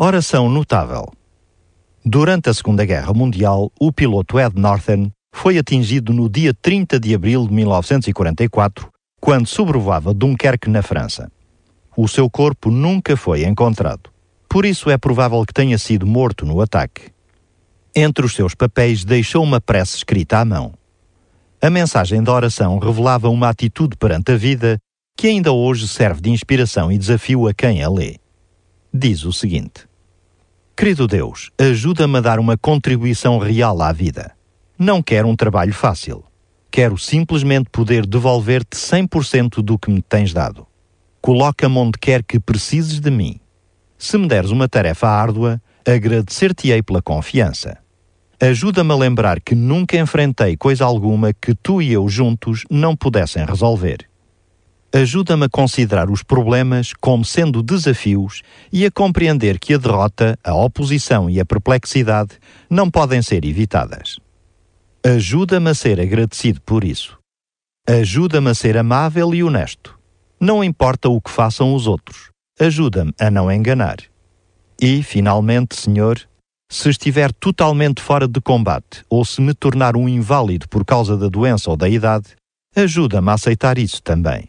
Oração notável. Durante a Segunda Guerra Mundial, o piloto Ed Northen foi atingido no dia 30 de abril de 1944, quando sobrevoava Dunkerque, na França. O seu corpo nunca foi encontrado, por isso é provável que tenha sido morto no ataque. Entre os seus papéis deixou uma prece escrita à mão. A mensagem da oração revelava uma atitude perante a vida que ainda hoje serve de inspiração e desafio a quem a lê diz o seguinte: Querido Deus, ajuda-me a dar uma contribuição real à vida. Não quero um trabalho fácil. Quero simplesmente poder devolver-te 100% do que me tens dado. Coloca-me onde quer que precises de mim. Se me deres uma tarefa árdua, agradecer-te-ei pela confiança. Ajuda-me a lembrar que nunca enfrentei coisa alguma que tu e eu juntos não pudessem resolver ajuda-me a considerar os problemas como sendo desafios e a compreender que a derrota, a oposição e a perplexidade não podem ser evitadas. Ajuda-me a ser agradecido por isso. Ajuda-me a ser amável e honesto. Não importa o que façam os outros, ajuda-me a não enganar. E, finalmente, Senhor, se estiver totalmente fora de combate ou se me tornar um inválido por causa da doença ou da idade, ajuda-me a aceitar isso também.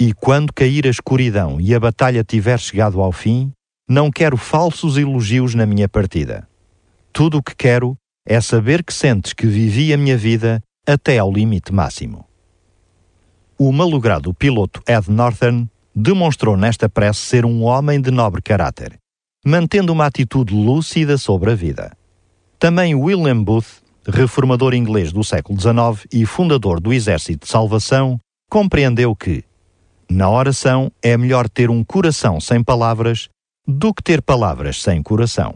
E quando cair a escuridão e a batalha tiver chegado ao fim, não quero falsos elogios na minha partida. Tudo o que quero é saber que sentes que vivi a minha vida até ao limite máximo. O malogrado piloto Ed Northern demonstrou nesta prece ser um homem de nobre caráter, mantendo uma atitude lúcida sobre a vida. Também William Booth, reformador inglês do século XIX e fundador do Exército de Salvação, compreendeu que na oração é melhor ter um coração sem palavras do que ter palavras sem coração.